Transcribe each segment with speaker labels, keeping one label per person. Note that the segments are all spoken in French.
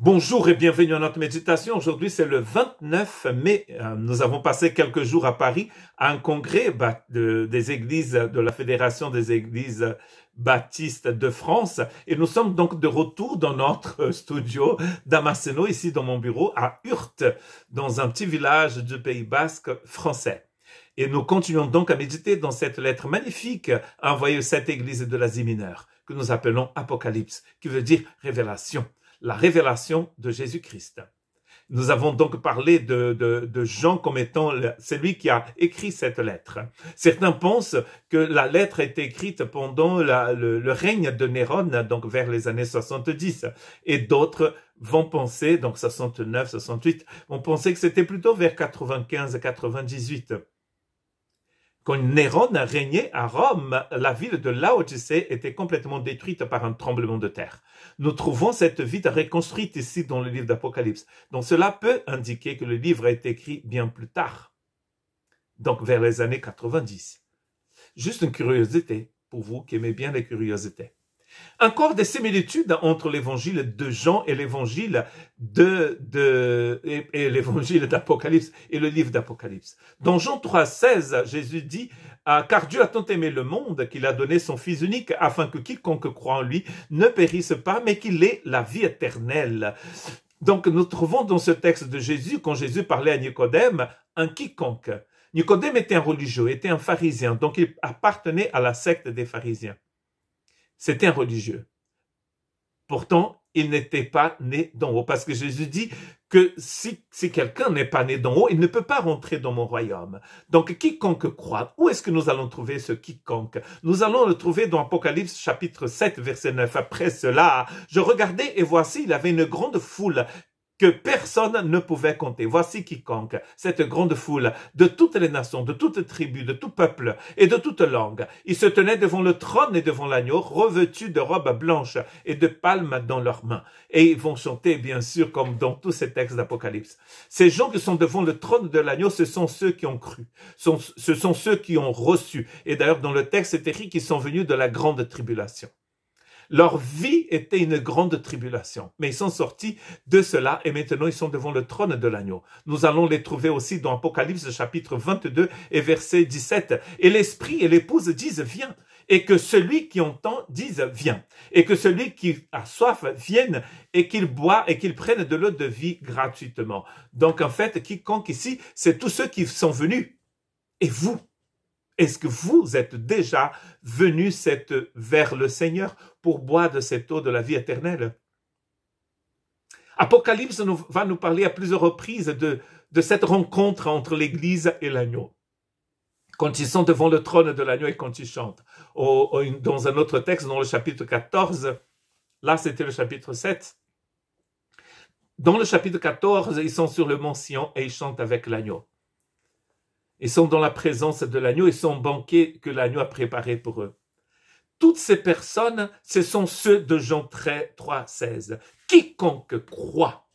Speaker 1: Bonjour et bienvenue à notre méditation. Aujourd'hui, c'est le 29 mai. Euh, nous avons passé quelques jours à Paris à un congrès des églises de la Fédération des églises baptistes de France et nous sommes donc de retour dans notre studio d'Amasseno, ici dans mon bureau à Urte, dans un petit village du Pays basque français. Et nous continuons donc à méditer dans cette lettre magnifique envoyée à cette église de l'Asie mineure que nous appelons Apocalypse, qui veut dire révélation la révélation de Jésus-Christ. Nous avons donc parlé de, de, de Jean comme étant celui qui a écrit cette lettre. Certains pensent que la lettre a été écrite pendant le, le, règne de Néron, donc vers les années 70, et d'autres vont penser, donc 69, 68, vont penser que c'était plutôt vers 95, 98. Quand Néron a régné à Rome, la ville de Laodicée était complètement détruite par un tremblement de terre. Nous trouvons cette ville reconstruite ici dans le livre d'Apocalypse. Donc cela peut indiquer que le livre a été écrit bien plus tard, donc vers les années 90. Juste une curiosité pour vous qui aimez bien les curiosités. Encore des similitudes entre l'évangile de Jean et l'évangile de, et, l'évangile d'Apocalypse et le livre d'Apocalypse. Dans Jean 3, 16, Jésus dit, ah, car Dieu a tant aimé le monde qu'il a donné son Fils unique afin que quiconque croit en lui ne périsse pas, mais qu'il ait la vie éternelle. Donc nous trouvons dans ce texte de Jésus, quand Jésus parlait à Nicodème, un quiconque. Nicodème était un religieux, était un pharisien, donc il appartenait à la secte des pharisiens. C'était un religieux. Pourtant, il n'était pas né d'en haut. Parce que Jésus dit que si, si quelqu'un n'est pas né d'en haut, il ne peut pas rentrer dans mon royaume. Donc, quiconque croit, où est-ce que nous allons trouver ce quiconque Nous allons le trouver dans Apocalypse chapitre 7, verset 9. Après cela, je regardais et voici, il avait une grande foule que personne ne pouvait compter. Voici quiconque, cette grande foule, de toutes les nations, de toutes tribus, de tout peuple et de toute langue. ils se tenaient devant le trône et devant l'agneau, revêtus de robes blanches et de palmes dans leurs mains. Et ils vont chanter, bien sûr, comme dans tous ces textes d'Apocalypse. Ces gens qui sont devant le trône de l'agneau, ce sont ceux qui ont cru, ce sont ceux qui ont reçu. Et d'ailleurs, dans le texte, c'est écrit qu'ils sont venus de la grande tribulation. Leur vie était une grande tribulation, mais ils sont sortis de cela et maintenant ils sont devant le trône de l'agneau. Nous allons les trouver aussi dans Apocalypse chapitre 22 et verset 17. Et l'esprit et l'épouse disent viens et que celui qui entend dise viens, et que celui qui a soif vienne, et qu'il boit et qu'il prenne de l'eau de vie gratuitement. Donc en fait, quiconque ici, c'est tous ceux qui sont venus, et vous, est-ce que vous êtes déjà venu vers le Seigneur pour boire de cette eau de la vie éternelle Apocalypse va nous parler à plusieurs reprises de, cette rencontre entre l'Église et l'agneau. Quand ils sont devant le trône de l'agneau et quand ils chantent. dans un autre texte, dans le chapitre 14, là c'était le chapitre 7, dans le chapitre 14, ils sont sur le mont Sion et ils chantent avec l'agneau. Ils sont dans la présence de l'agneau et sont banquet que l'agneau a préparé pour eux. Toutes ces personnes, ce sont ceux de Jean 3, 16. Quiconque croit,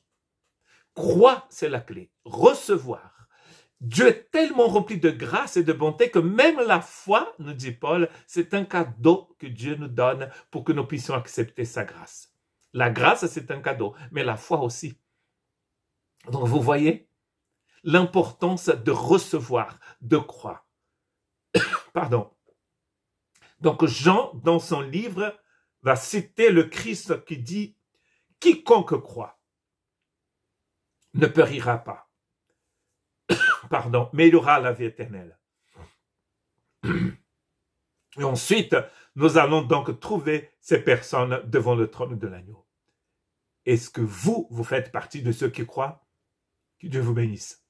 Speaker 1: croit, c'est la clé, recevoir. Dieu est tellement rempli de grâce et de bonté que même la foi, nous dit Paul, c'est un cadeau que Dieu nous donne pour que nous puissions accepter sa grâce. La grâce, c'est un cadeau, mais la foi aussi. Donc vous voyez, l'importance de recevoir, de croire. Pardon. Donc Jean, dans son livre, va citer le Christ qui dit, quiconque croit ne périra pas. Pardon, mais il aura la vie éternelle. Et ensuite, nous allons donc trouver ces personnes devant le trône de l'agneau. Est-ce que vous, vous faites partie de ceux qui croient Que Dieu vous bénisse.